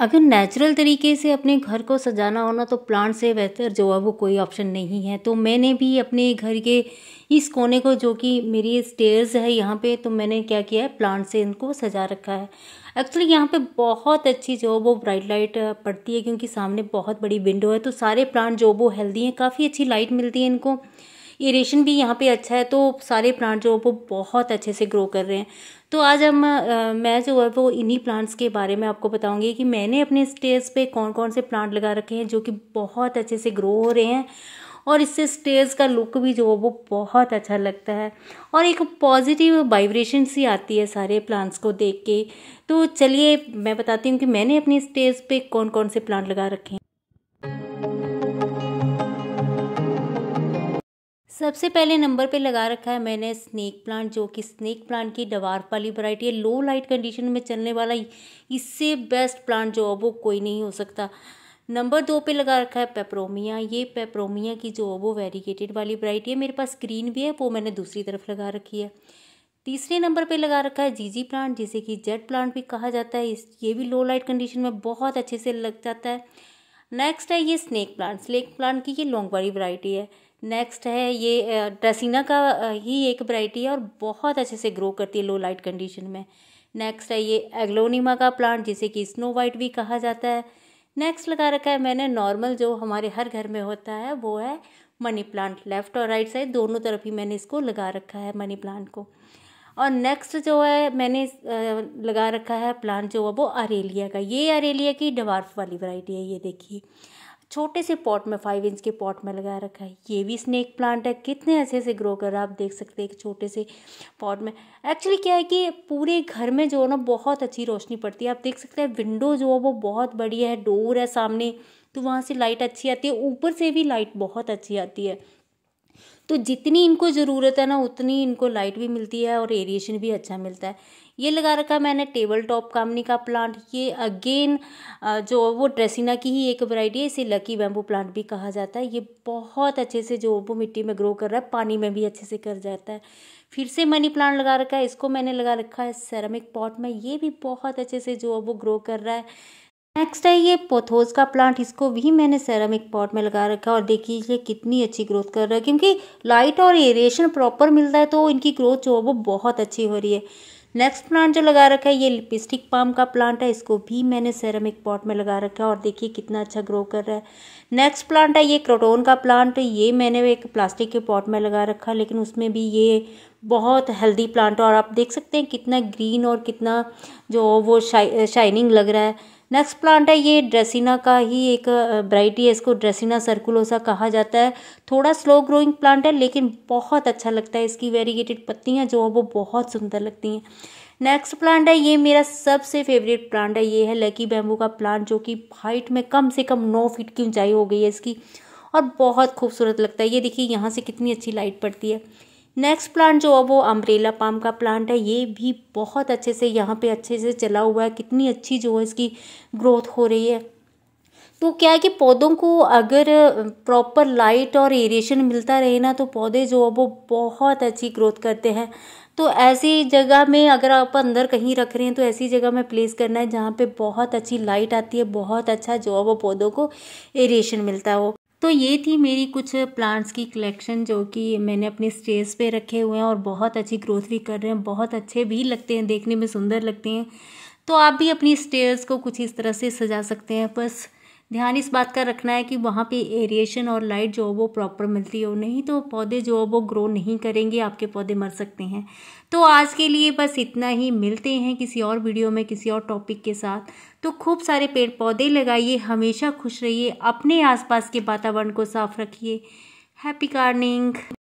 अगर नेचुरल तरीके से अपने घर को सजाना होना तो प्लांट से बेहतर जो है वो कोई ऑप्शन नहीं है तो मैंने भी अपने घर के इस कोने को जो कि मेरी स्टेयर्स है यहाँ पे तो मैंने क्या किया है प्लांट से इनको सजा रखा है एक्चुअली यहाँ पे बहुत अच्छी जो वो ब्राइट लाइट पड़ती है क्योंकि सामने बहुत बड़ी विंडो है तो सारे प्लांट जो वो हेल्दी हैं काफ़ी अच्छी लाइट मिलती है इनको एरेशन भी यहाँ पे अच्छा है तो सारे प्लांट जो वो बहुत अच्छे से ग्रो कर रहे हैं तो आज हम आ, मैं जो है वो इन्हीं प्लांट्स के बारे में आपको बताऊंगी कि मैंने अपने स्टेज पे कौन कौन से प्लांट लगा रखे हैं जो कि बहुत अच्छे से ग्रो हो रहे हैं और इससे स्टेज का लुक भी जो है वो बहुत अच्छा लगता है और एक पॉजिटिव वाइब्रेशन सी आती है सारे प्लांट्स को देख के तो चलिए मैं बताती हूँ कि मैंने अपने स्टेज पे कौन कौन से प्लांट लगा रखे हैं सबसे पहले नंबर पे लगा रखा है मैंने स्नेक प्लांट जो कि स्नेक प्लांट की डवार वाली वैरायटी है लो लाइट कंडीशन में चलने वाला इससे बेस्ट प्लांट जो है वो कोई नहीं हो सकता नंबर दो पे लगा रखा है पेप्रोमिया ये पेप्रोमिया की जो है वो वेरीगेटेड वाली वैरायटी है मेरे पास ग्रीन भी है वो मैंने दूसरी तरफ लगा रखी है तीसरे नंबर पे लगा रखा है जीजी प्लांट जिसे कि जेड प्लांट भी कहा जाता है ये भी लो लाइट कंडीशन में बहुत अच्छे से लग जाता है नेक्स्ट है ये स्नेक प्लांट स्नेक प्लांट की ये लॉन्ग वाली वरायटी है नेक्स्ट है ये ड्रेसिना का ही एक वैरायटी है और बहुत अच्छे से ग्रो करती है लो लाइट कंडीशन में नेक्स्ट है ये एग्लोनिमा का प्लांट जिसे कि स्नो वाइट भी कहा जाता है नेक्स्ट लगा रखा है मैंने नॉर्मल जो हमारे हर घर में होता है वो है मनी प्लांट लेफ्ट और राइट साइड दोनों तरफ ही मैंने इसको लगा रखा है मनी प्लांट को और नेक्स्ट जो है मैंने लगा रखा है प्लांट जो है वो अरेलिया का ये अरेलिया की डवार्फ वाली वैरायटी है ये देखिए छोटे से पॉट में फाइव इंच के पॉट में लगा रखा है ये भी स्नेक प्लांट है कितने अच्छे से ग्रो कर रहा है आप देख सकते हैं एक छोटे से पॉट में एक्चुअली क्या है कि पूरे घर में जो है ना बहुत अच्छी रोशनी पड़ती है आप देख सकते हैं विंडो जो है वो बहुत बढ़िया है डोर है सामने तो वहाँ से लाइट अच्छी आती है ऊपर से भी लाइट बहुत अच्छी आती है तो जितनी इनको ज़रूरत है ना उतनी इनको लाइट भी मिलती है और एरिएशन भी अच्छा मिलता है ये लगा रखा मैंने टेबल टॉप कामनी का प्लांट ये अगेन जो वो ड्रेसिना की ही एक वैरायटी है इसे लकी बैम्बू प्लांट भी कहा जाता है ये बहुत अच्छे से जो वो मिट्टी में ग्रो कर रहा है पानी में भी अच्छे से कर जाता है फिर से मनी प्लांट लगा रखा है इसको मैंने लगा रखा है सेरामिक पॉट में ये भी बहुत अच्छे से जो वो ग्रो कर रहा है नेक्स्ट है ये पोथोज का प्लांट इसको भी मैंने सेरामिक पॉट में लगा रखा और देखिए ये कितनी अच्छी ग्रोथ कर रहा है क्योंकि लाइट और एरिएशन प्रॉपर मिलता है तो इनकी ग्रोथ जो है वो बहुत अच्छी हो रही है नेक्स्ट प्लांट जो लगा रखा है ये लिपस्टिक पाम का प्लांट है इसको भी मैंने सेरामिक पॉट में लगा रखा है और देखिए कितना अच्छा ग्रो कर रहा है नेक्स्ट प्लांट है ये क्रोटोन का प्लांट ये मैंने एक प्लास्टिक के पॉट में लगा रखा है लेकिन उसमें भी ये बहुत हेल्दी प्लांट है और आप देख सकते हैं कितना ग्रीन और कितना जो वो शाइनिंग लग रहा है नेक्स्ट प्लांट है ये ड्रेसिना का ही एक वराइटी है इसको ड्रेसिना सर्कुलोसा कहा जाता है थोड़ा स्लो ग्रोइंग प्लांट है लेकिन बहुत अच्छा लगता है इसकी वेरीगेटेड पत्तियाँ जो है वो बहुत सुंदर लगती हैं नेक्स्ट प्लांट है ये मेरा सबसे फेवरेट प्लांट है ये है लकी बैम्बू का प्लांट जो कि हाइट में कम से कम नौ फीट की ऊंचाई हो गई है इसकी और बहुत खूबसूरत लगता है ये देखिए यहाँ से कितनी अच्छी लाइट पड़ती है नेक्स्ट प्लांट जो है वो अम्ब्रेला पाम का प्लांट है ये भी बहुत अच्छे से यहाँ पे अच्छे से चला हुआ है कितनी अच्छी जो है इसकी ग्रोथ हो रही है तो क्या है कि पौधों को अगर प्रॉपर लाइट और एरिएशन मिलता रहे ना तो पौधे जो है वो बहुत अच्छी ग्रोथ करते हैं तो ऐसी जगह में अगर आप अंदर कहीं रख रहे हैं तो ऐसी जगह में प्लेस करना है जहाँ पे बहुत अच्छी लाइट आती है बहुत अच्छा जो है वो पौधों को एरिएशन मिलता हो तो ये थी मेरी कुछ प्लांट्स की कलेक्शन जो कि मैंने अपने स्टेज पे रखे हुए हैं और बहुत अच्छी ग्रोथ भी कर रहे हैं बहुत अच्छे भी लगते हैं देखने में सुंदर लगते हैं तो आप भी अपनी स्टेयर्स को कुछ इस तरह से सजा सकते हैं बस ध्यान इस बात का रखना है कि वहाँ पे एरिएशन और लाइट जो वो प्रॉपर मिलती हो नहीं तो पौधे जो वो ग्रो नहीं करेंगे आपके पौधे मर सकते हैं तो आज के लिए बस इतना ही मिलते हैं किसी और वीडियो में किसी और टॉपिक के साथ तो खूब सारे पेड़ पौधे लगाइए हमेशा खुश रहिए अपने आसपास के वातावरण को साफ रखिए हैप्पी गार्डनिंग